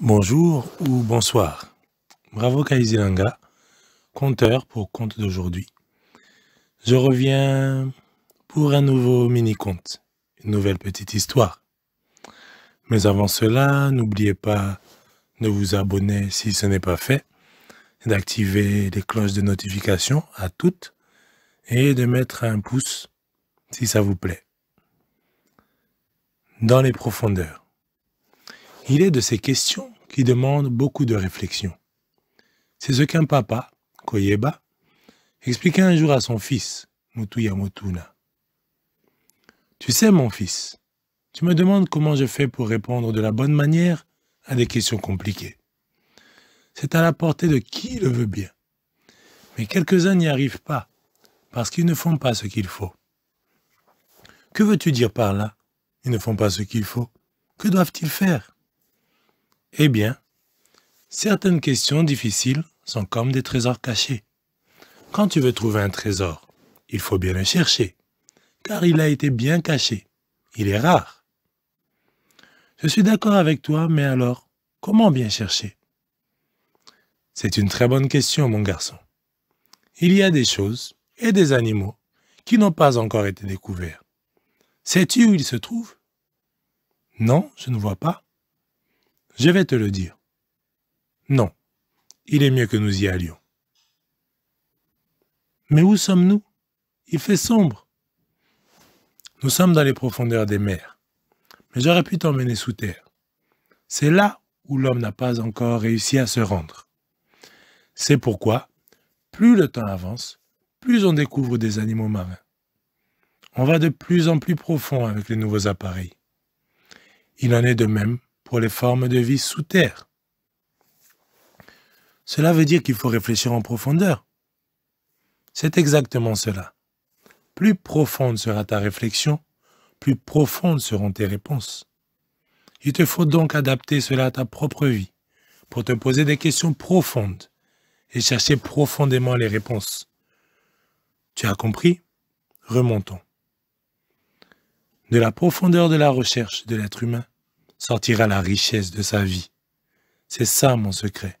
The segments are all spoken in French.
Bonjour ou bonsoir. Bravo Langa, compteur pour compte d'aujourd'hui. Je reviens pour un nouveau mini-conte, une nouvelle petite histoire. Mais avant cela, n'oubliez pas de vous abonner si ce n'est pas fait, d'activer les cloches de notification à toutes et de mettre un pouce si ça vous plaît. Dans les profondeurs. Il est de ces questions qui demandent beaucoup de réflexion. C'est ce qu'un papa, Koyeba, expliquait un jour à son fils, Mutuya Tu sais, mon fils, tu me demandes comment je fais pour répondre de la bonne manière à des questions compliquées. C'est à la portée de qui le veut bien. Mais quelques-uns n'y arrivent pas, parce qu'ils ne font pas ce qu'il faut. Que veux-tu dire par là Ils ne font pas ce qu'il faut. Que doivent-ils faire eh bien, certaines questions difficiles sont comme des trésors cachés. Quand tu veux trouver un trésor, il faut bien le chercher, car il a été bien caché. Il est rare. Je suis d'accord avec toi, mais alors, comment bien chercher C'est une très bonne question, mon garçon. Il y a des choses et des animaux qui n'ont pas encore été découverts. Sais-tu où ils se trouvent Non, je ne vois pas. Je vais te le dire. Non, il est mieux que nous y allions. Mais où sommes-nous Il fait sombre. Nous sommes dans les profondeurs des mers, mais j'aurais pu t'emmener sous terre. C'est là où l'homme n'a pas encore réussi à se rendre. C'est pourquoi, plus le temps avance, plus on découvre des animaux marins. On va de plus en plus profond avec les nouveaux appareils. Il en est de même pour les formes de vie sous terre. Cela veut dire qu'il faut réfléchir en profondeur. C'est exactement cela. Plus profonde sera ta réflexion, plus profondes seront tes réponses. Il te faut donc adapter cela à ta propre vie, pour te poser des questions profondes et chercher profondément les réponses. Tu as compris Remontons. De la profondeur de la recherche de l'être humain sortira la richesse de sa vie. C'est ça mon secret.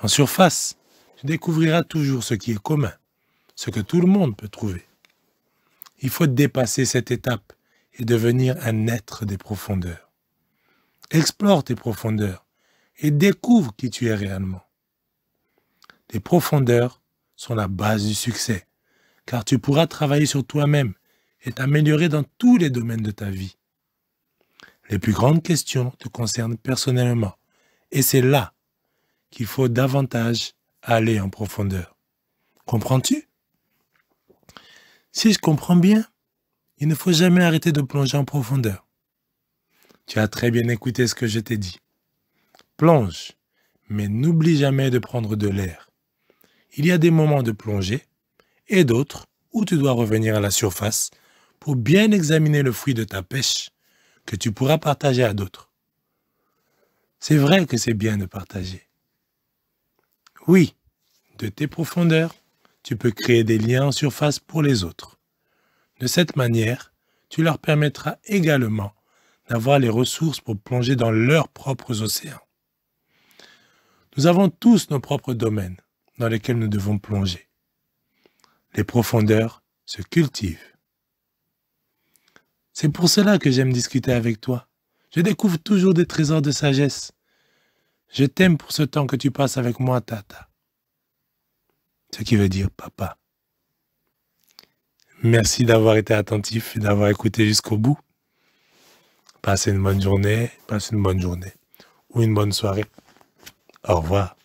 En surface, tu découvriras toujours ce qui est commun, ce que tout le monde peut trouver. Il faut dépasser cette étape et devenir un être des profondeurs. Explore tes profondeurs et découvre qui tu es réellement. Les profondeurs sont la base du succès, car tu pourras travailler sur toi-même et t'améliorer dans tous les domaines de ta vie. Les plus grandes questions te concernent personnellement. Et c'est là qu'il faut davantage aller en profondeur. Comprends-tu Si je comprends bien, il ne faut jamais arrêter de plonger en profondeur. Tu as très bien écouté ce que je t'ai dit. Plonge, mais n'oublie jamais de prendre de l'air. Il y a des moments de plongée et d'autres où tu dois revenir à la surface pour bien examiner le fruit de ta pêche que tu pourras partager à d'autres. C'est vrai que c'est bien de partager. Oui, de tes profondeurs, tu peux créer des liens en surface pour les autres. De cette manière, tu leur permettras également d'avoir les ressources pour plonger dans leurs propres océans. Nous avons tous nos propres domaines dans lesquels nous devons plonger. Les profondeurs se cultivent. C'est pour cela que j'aime discuter avec toi. Je découvre toujours des trésors de sagesse. Je t'aime pour ce temps que tu passes avec moi, Tata. Ce qui veut dire papa. Merci d'avoir été attentif et d'avoir écouté jusqu'au bout. Passez une bonne journée, passez une bonne journée ou une bonne soirée. Au revoir.